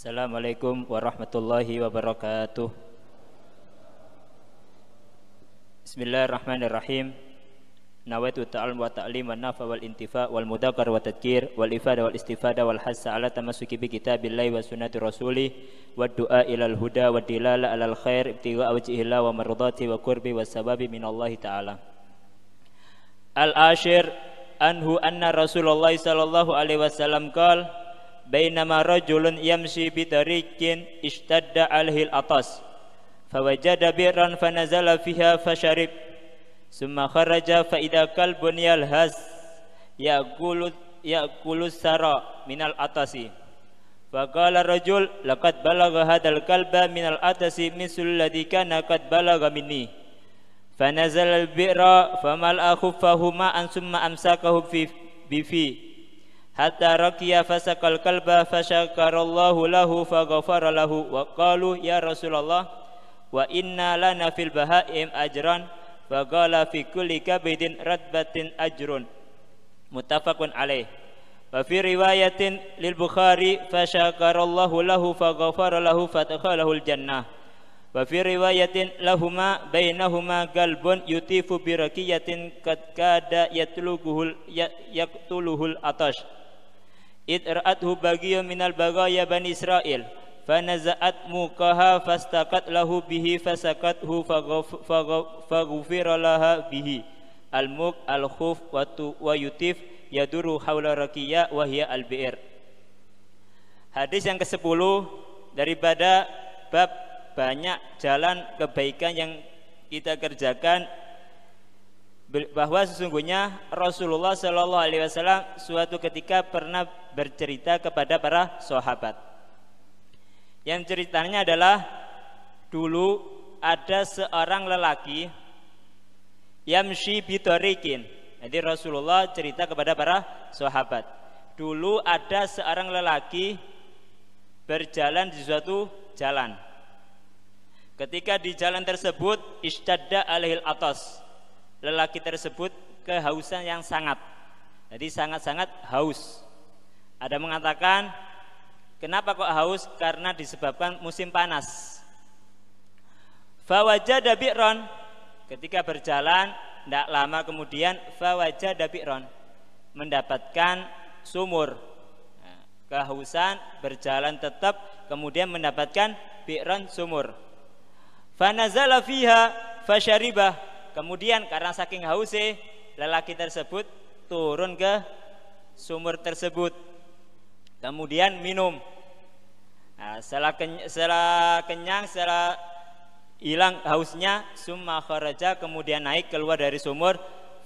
Assalamualaikum warahmatullahi wabarakatuh Bismillahirrahmanirrahim Nawaitu ta'al wa ta'lim wa nafa wal intifa wal mudakar wa tadkir wal ifada wal istifada wal hassa ala tamasuki bi kitabillahi wa sunnati rasuli wa du'a ilal huda wa dilala alal khair ibtiwa wajihillah wa marudati wa kurbi wa sababi minallahi ta'ala Al-ashir anhu anna Rasulullah sallallahu alaihi wasallam qala bainama rajulun yamshi bitarikin ishtadda alhil atas fawajada birran fanazala fiha fasharib summa kharaja fa idza kalbun yalhas yaqulu yaqulu sara minal atasi faqala rajul laqad balagha hadal kalba minal atasi misul ladzi kana qad balagha minni fanazala al-bi'ra famal akhuffahu ma'an summa amsakahu fi bifi hatta rakiya fasaqal kalba fasyakarallahu lahu faghfara lahu wa qalu ya Rasulullah wa inna lana fil bahaim ajran wa qala fi kulli kabidin radbatin ajrun muttafaqun alaih wa fi riwayatin lil bukhari fasyakarallahu lahu faghfara lahu fadkhalahu jannah wa fi riwayatin lahuma bainahuma galbun yutifu bi rakiyatin kad kada yatluguhul ya, yaktuluhul atash id ra'athu bagiyun minal bagaya bani Israil fanaza'at muqaha fastaqat lahu bihi fasakathu faghfira laha bihi al-muk al-khuf wa wa yutif yaduru haula raqiya wa hiya al-bi'r Hadis yang ke-10 daripada bab banyak jalan kebaikan yang kita kerjakan bahwa sesungguhnya Rasulullah Shallallahu Alaihi Wasallam suatu ketika pernah bercerita kepada para sahabat. Yang ceritanya adalah dulu ada seorang lelaki yamshi bitorikin. Jadi Rasulullah cerita kepada para sahabat. Dulu ada seorang lelaki berjalan di suatu jalan. Ketika di jalan tersebut istadda alaihil atas lelaki tersebut kehausan yang sangat. Jadi sangat-sangat haus. Ada mengatakan, kenapa kok haus? Karena disebabkan musim panas. Fawajada dabi'ron ketika berjalan, tidak lama kemudian fawajada dabi'ron mendapatkan sumur. kehausan, berjalan tetap, kemudian mendapatkan bi'ron sumur. Fanazala fiha fasyaribah, Kemudian karena saking hausnya lelaki tersebut turun ke sumur tersebut. Kemudian minum. Nah, setelah, keny setelah kenyang, setelah hilang hausnya, summa kharaja kemudian naik keluar dari sumur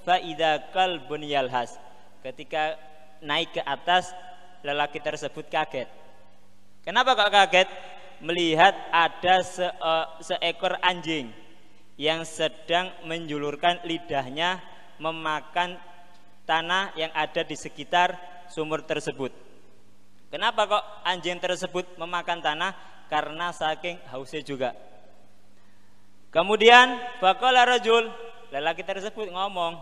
faida kalbun yalhas. Ketika naik ke atas, lelaki tersebut kaget. Kenapa kok kaget? Melihat ada se eh, seekor anjing yang sedang menjulurkan lidahnya memakan tanah yang ada di sekitar sumur tersebut. Kenapa kok anjing tersebut memakan tanah? Karena saking hausnya juga. Kemudian faqala rajul, lelaki tersebut ngomong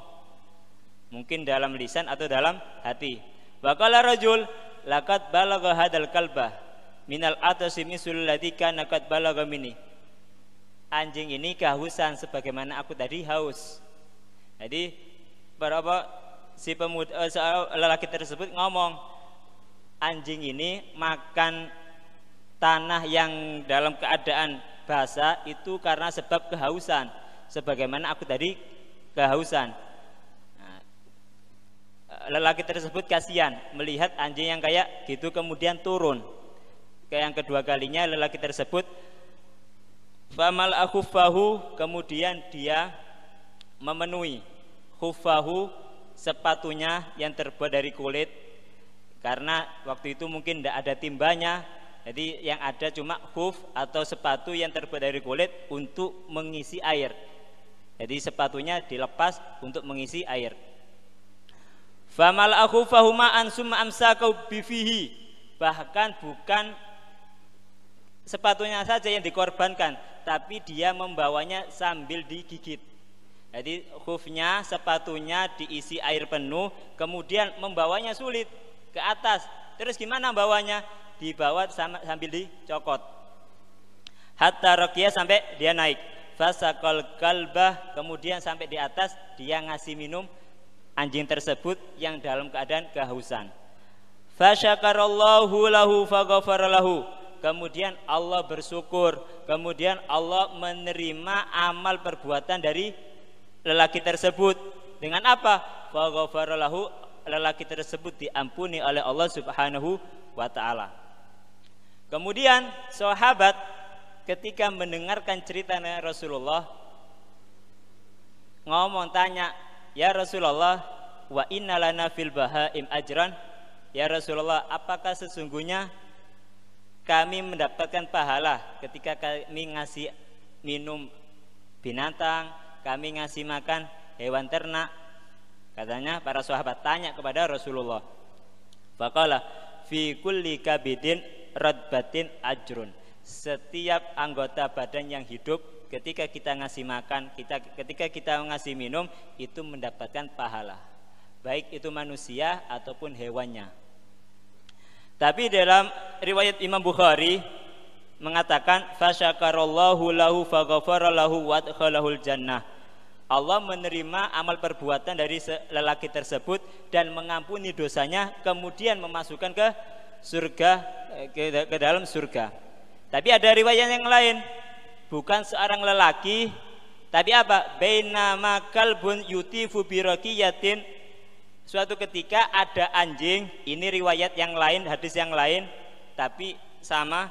mungkin dalam lisan atau dalam hati. Faqala rajul, lakat balaga hadal kalba minal atasi misul ladzi kana mini anjing ini kehausan sebagaimana aku tadi haus. Jadi berapa si pemuda uh, eh, eh, lelaki tersebut ngomong anjing ini makan tanah yang dalam keadaan basah itu karena sebab kehausan sebagaimana aku tadi kehausan nah, eh, lelaki tersebut kasihan melihat anjing yang kayak gitu kemudian turun ke yang kedua kalinya lelaki tersebut Famal akhufahu kemudian dia memenuhi khufahu sepatunya yang terbuat dari kulit karena waktu itu mungkin tidak ada timbanya jadi yang ada cuma khuf atau sepatu yang terbuat dari kulit untuk mengisi air jadi sepatunya dilepas untuk mengisi air famal akhufahu ma'an summa amsakau bifihi bahkan bukan sepatunya saja yang dikorbankan, tapi dia membawanya sambil digigit. Jadi hoofnya, sepatunya diisi air penuh, kemudian membawanya sulit ke atas. Terus gimana bawanya? Dibawa sama, sambil dicokot. Hatta rokiya sampai dia naik. Fasakol kalbah, kemudian sampai di atas dia ngasih minum anjing tersebut yang dalam keadaan kehausan. Fasyakarallahu lahu faghfaralahu kemudian Allah bersyukur, kemudian Allah menerima amal perbuatan dari lelaki tersebut. Dengan apa? Faghfaralahu lelaki tersebut diampuni oleh Allah Subhanahu wa taala. Kemudian sahabat ketika mendengarkan cerita Rasulullah ngomong tanya, "Ya Rasulullah, wa innalana fil bahaim ajran?" Ya Rasulullah, apakah sesungguhnya kami mendapatkan pahala ketika kami ngasih minum binatang, kami ngasih makan hewan ternak. Katanya para sahabat tanya kepada Rasulullah. Faqala fi kulli kabidin radbatin ajrun. Setiap anggota badan yang hidup ketika kita ngasih makan, kita ketika kita ngasih minum itu mendapatkan pahala. Baik itu manusia ataupun hewannya. Tapi dalam riwayat Imam Bukhari mengatakan fasyakarallahu lahu faghfara lahu wa adkhalahul jannah. Allah menerima amal perbuatan dari lelaki tersebut dan mengampuni dosanya kemudian memasukkan ke surga ke, ke dalam surga. Tapi ada riwayat yang lain bukan seorang lelaki tapi apa? Bainama kalbun yutifu bi yatin Suatu ketika ada anjing, ini riwayat yang lain, hadis yang lain, tapi sama.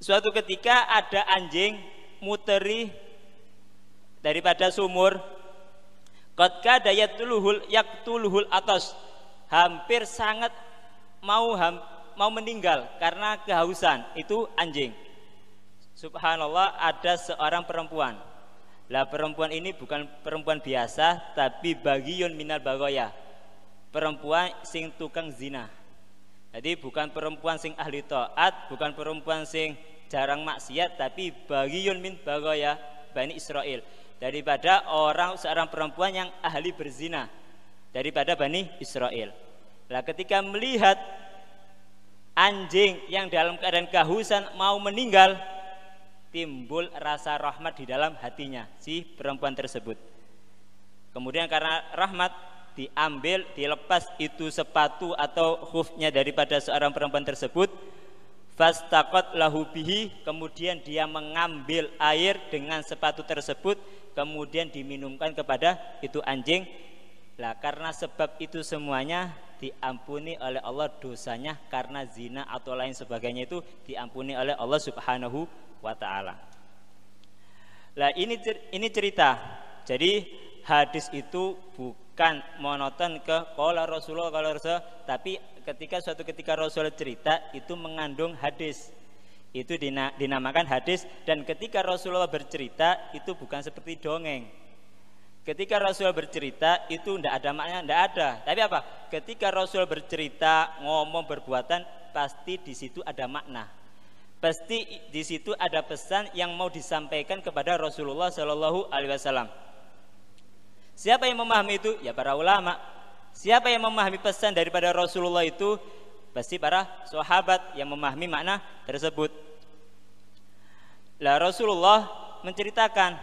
Suatu ketika ada anjing muteri daripada sumur. Qad tuluhul yak tuluhul atas. Hampir sangat mau ham, mau meninggal karena kehausan. Itu anjing. Subhanallah ada seorang perempuan lah perempuan ini bukan perempuan biasa tapi bagiyun minal bagoya. Perempuan sing tukang zina. Jadi bukan perempuan sing ahli taat, bukan perempuan sing jarang maksiat tapi bagiyun min bagoya Bani Israel daripada orang seorang perempuan yang ahli berzina daripada Bani Israel. Lah ketika melihat anjing yang dalam keadaan kehausan mau meninggal timbul rasa rahmat di dalam hatinya si perempuan tersebut. Kemudian karena rahmat diambil, dilepas itu sepatu atau khufnya daripada seorang perempuan tersebut, fastaqat lahu bihi, kemudian dia mengambil air dengan sepatu tersebut, kemudian diminumkan kepada itu anjing. Lah karena sebab itu semuanya diampuni oleh Allah dosanya karena zina atau lain sebagainya itu diampuni oleh Allah Subhanahu wa taala. Lah ini ini cerita. Jadi hadis itu bukan monoton ke kola Rasulullah kalau Rasul, tapi ketika suatu ketika Rasul cerita itu mengandung hadis. Itu dinamakan hadis dan ketika Rasulullah bercerita itu bukan seperti dongeng. Ketika Rasul bercerita itu tidak ada maknanya, tidak ada. Tapi apa? Ketika Rasul bercerita, ngomong, berbuatan, pasti di situ ada makna. Pasti di situ ada pesan yang mau disampaikan kepada Rasulullah Shallallahu Alaihi Wasallam. Siapa yang memahami itu? Ya para ulama. Siapa yang memahami pesan daripada Rasulullah itu? Pasti para sahabat yang memahami makna tersebut. Lah Rasulullah menceritakan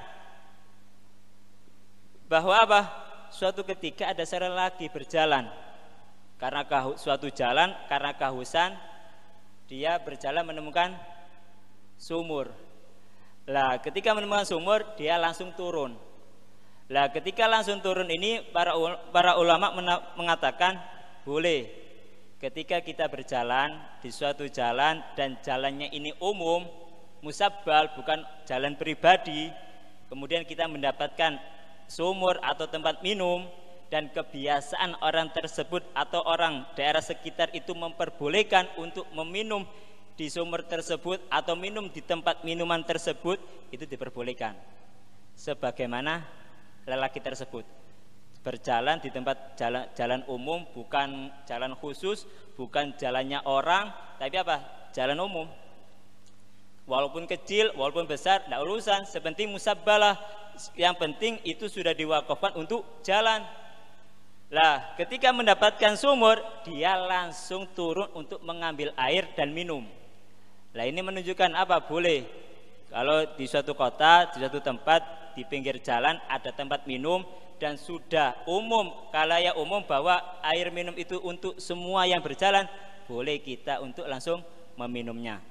bahwa apa? Suatu ketika ada seorang laki berjalan karena suatu jalan karena kehausan dia berjalan menemukan sumur. Lah, ketika menemukan sumur, dia langsung turun. Lah, ketika langsung turun ini para para ulama mengatakan boleh. Ketika kita berjalan di suatu jalan dan jalannya ini umum, musabbal bukan jalan pribadi, kemudian kita mendapatkan sumur atau tempat minum, dan kebiasaan orang tersebut atau orang daerah sekitar itu memperbolehkan untuk meminum di sumur tersebut atau minum di tempat minuman tersebut itu diperbolehkan sebagaimana lelaki tersebut berjalan di tempat jalan, jalan umum bukan jalan khusus bukan jalannya orang tapi apa jalan umum walaupun kecil walaupun besar tidak urusan sepenting musabalah yang penting itu sudah diwakafkan untuk jalan lah, ketika mendapatkan sumur, dia langsung turun untuk mengambil air dan minum. Lah, ini menunjukkan apa? Boleh. Kalau di suatu kota, di suatu tempat, di pinggir jalan ada tempat minum dan sudah umum, kalau ya umum bahwa air minum itu untuk semua yang berjalan, boleh kita untuk langsung meminumnya.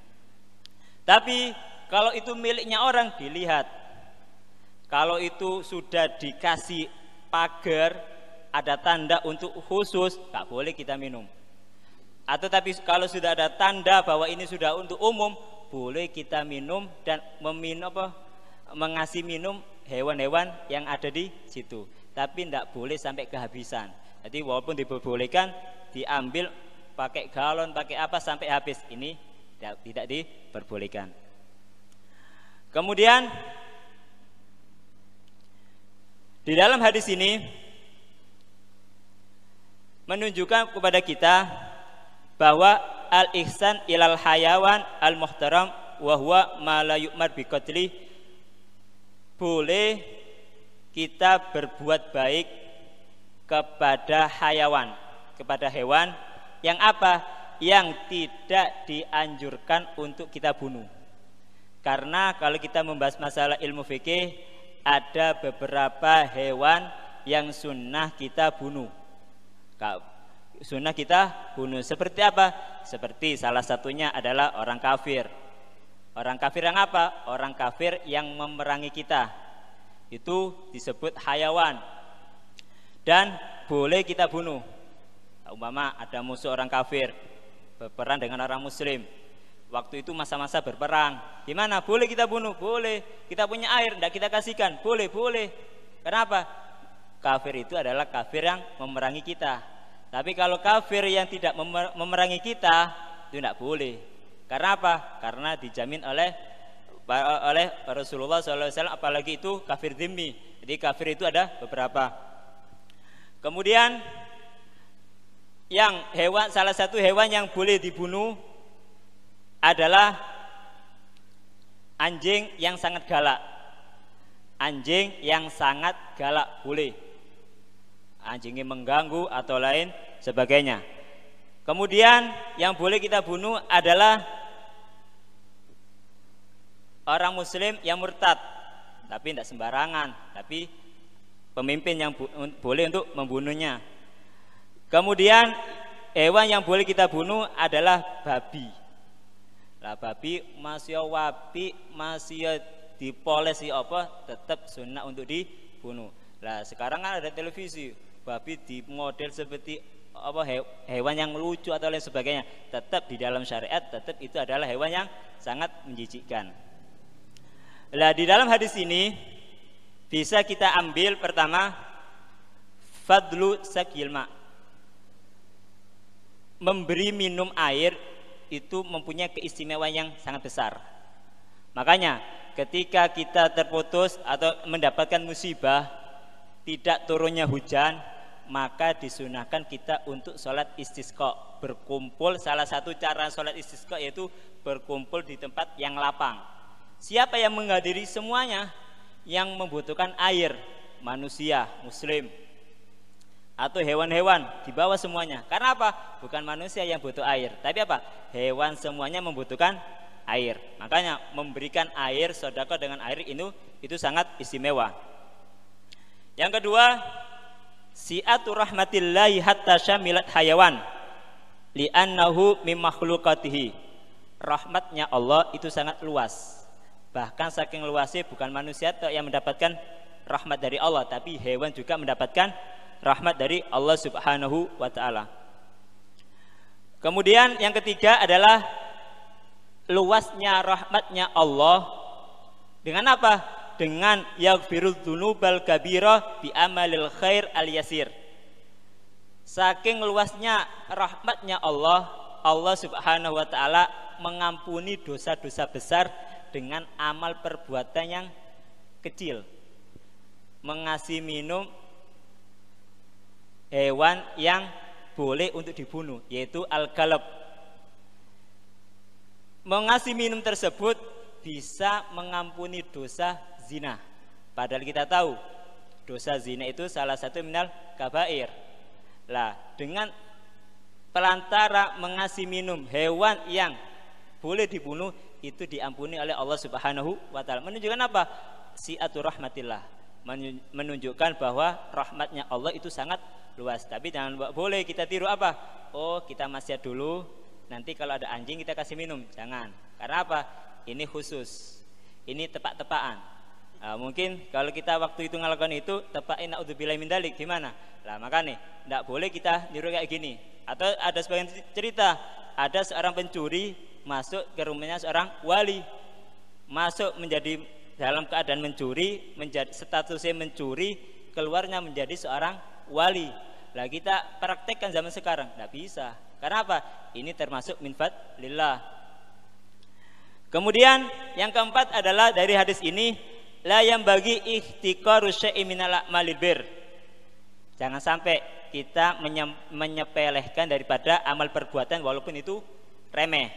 Tapi kalau itu miliknya orang dilihat. Kalau itu sudah dikasih pagar, ada tanda untuk khusus, nggak boleh kita minum. Atau tapi kalau sudah ada tanda bahwa ini sudah untuk umum, boleh kita minum dan meminum apa? mengasih minum hewan-hewan yang ada di situ. Tapi tidak boleh sampai kehabisan. Jadi walaupun diperbolehkan diambil pakai galon, pakai apa sampai habis. Ini tidak, tidak diperbolehkan. Kemudian di dalam hadis ini menunjukkan kepada kita bahwa al ihsan ilal hayawan al muhtaram wahwa malayumar bikotli boleh kita berbuat baik kepada hayawan kepada hewan yang apa yang tidak dianjurkan untuk kita bunuh karena kalau kita membahas masalah ilmu fikih ada beberapa hewan yang sunnah kita bunuh Sunnah kita bunuh. Seperti apa? Seperti salah satunya adalah orang kafir. Orang kafir yang apa? Orang kafir yang memerangi kita. Itu disebut hayawan. Dan boleh kita bunuh. Umpama ada musuh orang kafir berperang dengan orang muslim. Waktu itu masa-masa berperang. Gimana? Boleh kita bunuh? Boleh. Kita punya air, tidak kita kasihkan? Boleh, boleh. Kenapa? kafir itu adalah kafir yang memerangi kita. Tapi kalau kafir yang tidak memerangi kita itu tidak boleh. Karena apa? Karena dijamin oleh oleh Rasulullah SAW apalagi itu kafir dimi jadi kafir itu ada beberapa kemudian yang hewan salah satu hewan yang boleh dibunuh adalah anjing yang sangat galak anjing yang sangat galak boleh anjingnya mengganggu atau lain sebagainya. Kemudian yang boleh kita bunuh adalah orang muslim yang murtad, tapi tidak sembarangan, tapi pemimpin yang boleh untuk membunuhnya. Kemudian hewan yang boleh kita bunuh adalah babi. Lah babi masih wapi, masih dipolesi apa tetap sunnah untuk dibunuh. Lah sekarang kan ada televisi, babi di model seperti apa he, hewan yang lucu atau lain sebagainya tetap di dalam syariat tetap itu adalah hewan yang sangat menjijikkan Nah di dalam hadis ini bisa kita ambil pertama fadlu sakilma memberi minum air itu mempunyai keistimewaan yang sangat besar makanya ketika kita terputus atau mendapatkan musibah tidak turunnya hujan maka disunahkan kita untuk sholat istisqa berkumpul salah satu cara sholat istisqa yaitu berkumpul di tempat yang lapang siapa yang menghadiri semuanya yang membutuhkan air manusia muslim atau hewan-hewan di bawah semuanya karena apa bukan manusia yang butuh air tapi apa hewan semuanya membutuhkan air makanya memberikan air sodako dengan air itu itu sangat istimewa yang kedua Si'atu rahmatillahi hatta syamilat hayawan li'annahu mim makhlukatihi. Rahmatnya Allah itu sangat luas. Bahkan saking luasnya bukan manusia yang mendapatkan rahmat dari Allah, tapi hewan juga mendapatkan rahmat dari Allah Subhanahu wa taala. Kemudian yang ketiga adalah luasnya rahmatnya Allah dengan apa? dengan yaghfirul dzunubal kabirah bi amalil khair al yasir. Saking luasnya rahmatnya Allah, Allah Subhanahu wa taala mengampuni dosa-dosa besar dengan amal perbuatan yang kecil. Mengasih minum hewan yang boleh untuk dibunuh yaitu al-galab. Mengasih minum tersebut bisa mengampuni dosa zina. Padahal kita tahu dosa zina itu salah satu minal kabair. Lah, dengan pelantara mengasih minum hewan yang boleh dibunuh itu diampuni oleh Allah Subhanahu wa taala. Menunjukkan apa? Siatur rahmatillah. Menunjukkan bahwa rahmatnya Allah itu sangat luas. Tapi jangan boleh kita tiru apa? Oh, kita masih dulu, nanti kalau ada anjing kita kasih minum. Jangan. Karena apa? Ini khusus. Ini tepat tepaan Nah, mungkin kalau kita waktu itu ngelakukan itu tepatnya untuk bilang mindalik gimana? Lah nih tidak boleh kita niru kayak gini. Atau ada sebagian cerita, ada seorang pencuri masuk ke rumahnya seorang wali. Masuk menjadi dalam keadaan mencuri, menjadi statusnya mencuri, keluarnya menjadi seorang wali. Lah kita praktekkan zaman sekarang tidak bisa. Karena apa? Ini termasuk minfat lillah. Kemudian yang keempat adalah dari hadis ini la yang bagi ikhtiqaru syai'i minal a'malil bir. Jangan sampai kita menyepelehkan daripada amal perbuatan walaupun itu remeh.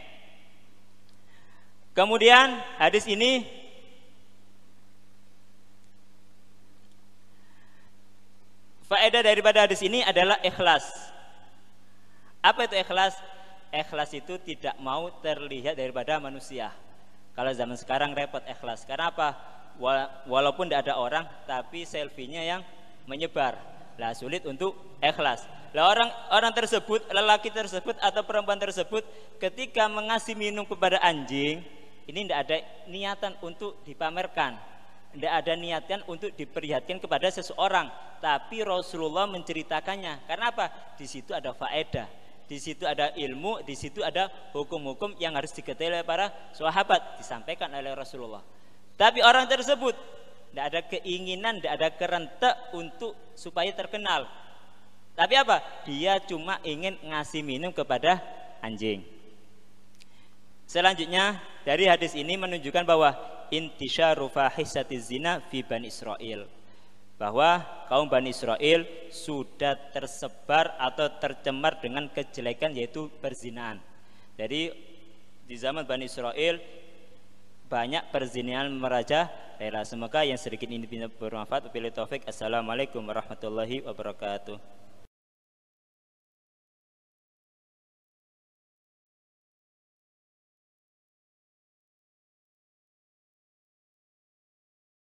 Kemudian hadis ini faedah daripada hadis ini adalah ikhlas. Apa itu ikhlas? Ikhlas itu tidak mau terlihat daripada manusia. Kalau zaman sekarang repot ikhlas. Karena apa? walaupun tidak ada orang tapi selfie yang menyebar lah sulit untuk ikhlas lah orang orang tersebut lelaki tersebut atau perempuan tersebut ketika mengasih minum kepada anjing ini tidak ada niatan untuk dipamerkan tidak ada niatan untuk diperlihatkan kepada seseorang tapi Rasulullah menceritakannya karena apa di situ ada faedah di situ ada ilmu di situ ada hukum-hukum yang harus diketahui oleh para sahabat disampaikan oleh Rasulullah tapi orang tersebut tidak ada keinginan, tidak ada kerentek untuk supaya terkenal. Tapi apa? Dia cuma ingin ngasih minum kepada anjing. Selanjutnya dari hadis ini menunjukkan bahwa intisha fahisati zina fi Bani Israel bahwa kaum Bani Israel sudah tersebar atau tercemar dengan kejelekan yaitu perzinaan. Jadi di zaman Bani Israel banyak perzinian meraja daerah. Semoga yang sedikit ini bermanfaat. Wabillahi taufik. Assalamualaikum warahmatullahi wabarakatuh.